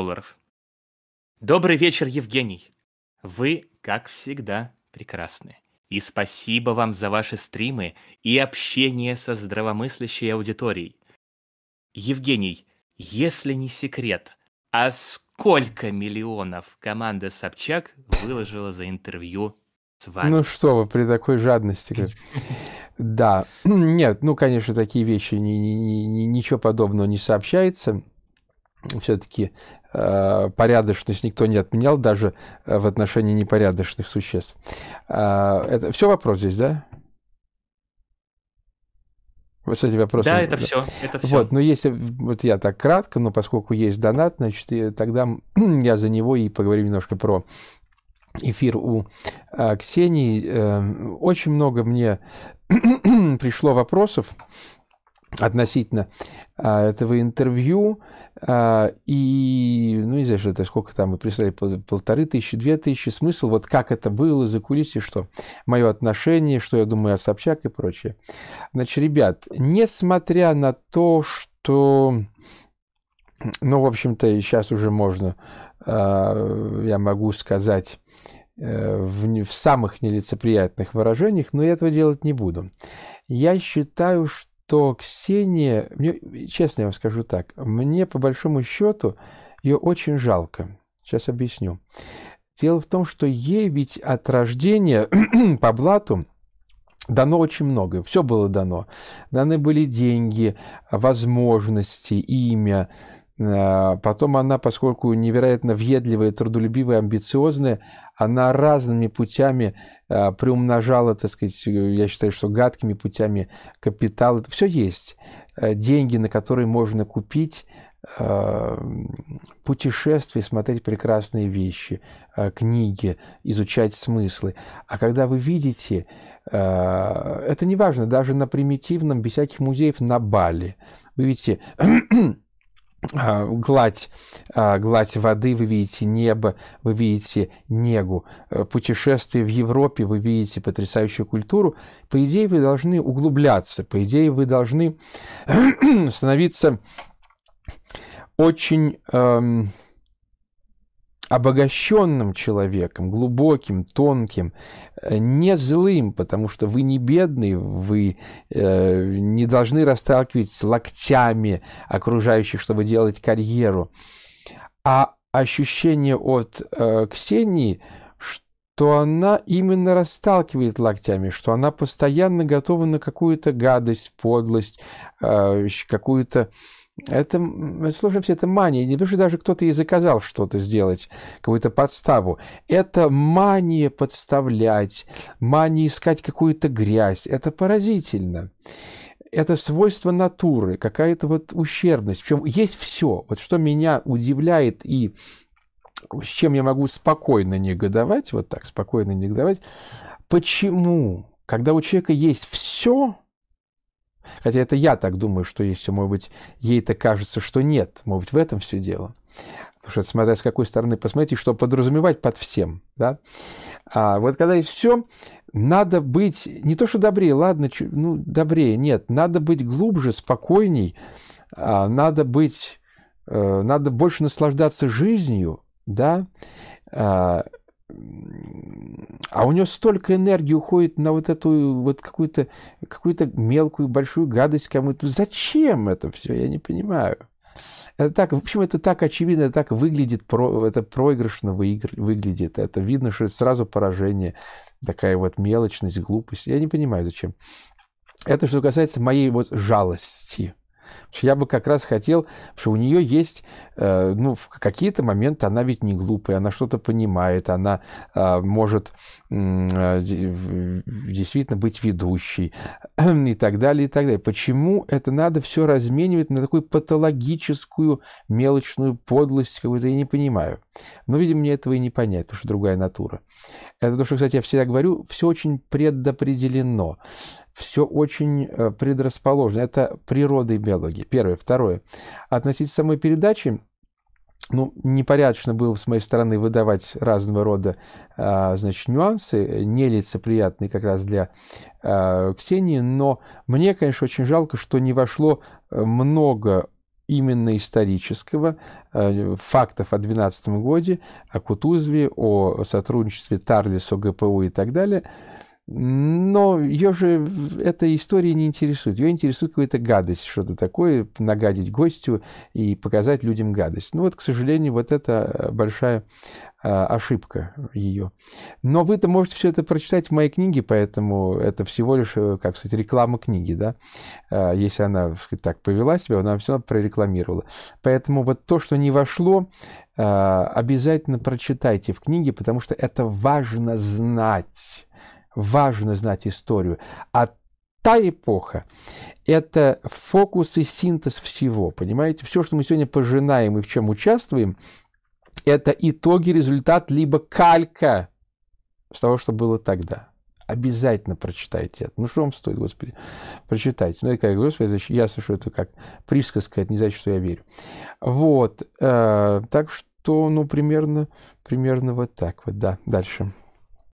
долларов. Добрый вечер, Евгений. Вы, как всегда, прекрасны. И спасибо вам за ваши стримы и общение со здравомыслящей аудиторией. Евгений, если не секрет, а сколько миллионов команда Собчак выложила за интервью с вами? Ну что вы, при такой жадности. Да, нет, ну, конечно, такие вещи, ничего подобного не сообщается. Все-таки Э, порядочность никто не отменял, даже э, в отношении непорядочных существ. А, это все вопрос здесь, да? Вот с этим вопросом. Да, это все. Это все. Вот, но если вот я так кратко, но поскольку есть донат, значит, и тогда я за него и поговорим немножко про эфир у э, Ксении. очень много мне пришло вопросов относительно а, этого интервью. А, и, ну, не знаю, что это, сколько там мы прислали, полторы тысячи, две тысячи. Смысл, вот как это было за кулисы, что мое отношение, что я думаю о Собчак и прочее. Значит, ребят, несмотря на то, что, ну, в общем-то, сейчас уже можно, а, я могу сказать, э, в, в самых нелицеприятных выражениях, но я этого делать не буду. Я считаю, что то Ксения, мне, честно я вам скажу так, мне по большому счету ее очень жалко. Сейчас объясню. Дело в том, что ей ведь от рождения по блату дано очень много, все было дано. Даны были деньги, возможности, имя, Э, потом она, поскольку невероятно въедливая, трудолюбивая, амбициозная, она разными путями э, приумножала, так сказать, я считаю, что гадкими путями капитал. Это все есть. Э, деньги, на которые можно купить путешествия, смотреть прекрасные вещи, книги, изучать смыслы. А когда вы видите, это неважно, даже на примитивном, без всяких музеев, на Бали, вы видите а, гладь, а, гладь воды, вы видите небо, вы видите негу. Э, путешествие в Европе, вы видите потрясающую культуру. По идее, вы должны углубляться, по идее, вы должны становиться очень... Эм, обогащенным человеком, глубоким, тонким, э, не злым, потому что вы не бедный, вы э, не должны расталкивать локтями окружающих, чтобы делать карьеру. А ощущение от э, Ксении – что она именно расталкивает локтями, что она постоянно готова на какую-то гадость, подлость, э, какую-то... Это, слушай, все это мания. Не то, что даже кто-то ей заказал что-то сделать, какую-то подставу. Это мания подставлять, мания искать какую-то грязь. Это поразительно это свойство натуры, какая-то вот ущербность. Причем есть все. Вот что меня удивляет и с чем я могу спокойно негодовать, вот так, спокойно негодовать, почему, когда у человека есть все, хотя это я так думаю, что есть все, может быть, ей-то кажется, что нет, может быть, в этом все дело. Потому что смотря с какой стороны посмотрите, что подразумевать под всем. Да? А вот когда есть все, надо быть не то что добрее, ладно, ну добрее, нет, надо быть глубже, спокойней, а надо быть, э, надо больше наслаждаться жизнью, да, а, а у него столько энергии уходит на вот эту вот какую-то какую мелкую большую гадость кому-то. Зачем это все? Я не понимаю. Это так, в общем, это так очевидно, это так выглядит, про, это проигрышно выигр, выглядит. Это видно, что это сразу поражение, такая вот мелочность, глупость. Я не понимаю, зачем. Это что касается моей вот жалости я бы как раз хотел, что у нее есть, э, ну, в какие-то моменты она ведь не глупая, она что-то понимает, она э, может э, действительно быть ведущей и так далее, и так далее. Почему это надо все разменивать на такую патологическую мелочную подлость какую-то, я не понимаю. Но, видимо, мне этого и не понять, потому что другая натура. Это то, что, кстати, я всегда говорю, все очень предопределено, все очень э, предрасположено. Это природа и биология. Первое. Второе. Относительно самой передачи, ну, непорядочно было с моей стороны выдавать разного рода, а, значит, нюансы, нелицеприятные как раз для а, Ксении, но мне, конечно, очень жалко, что не вошло э, много именно исторического, э, фактов о 12 году, о Кутузове, о сотрудничестве с ОГПУ и так далее – но ее же эта история не интересует. Ее интересует какая-то гадость, что-то такое, нагадить гостю и показать людям гадость. Ну вот, к сожалению, вот это э, большая э, ошибка ее. Но вы-то можете все это прочитать в моей книге, поэтому это всего лишь, э, как сказать, реклама книги, да. Если она так повела себя, она все прорекламировала. Поэтому вот то, что не вошло, обязательно прочитайте в книге, потому что это важно знать важно знать историю. А та эпоха – это фокус и синтез всего, понимаете? Все, что мы сегодня пожинаем и в чем участвуем, это итоги, результат, либо калька с того, что было тогда. Обязательно прочитайте это. Ну, что вам стоит, Господи, прочитайте. Ну, я говорю, Господи, я слышу это как присказка, это не значит, что я верю. Вот, э, так что, ну, примерно, примерно вот так вот, да. Дальше.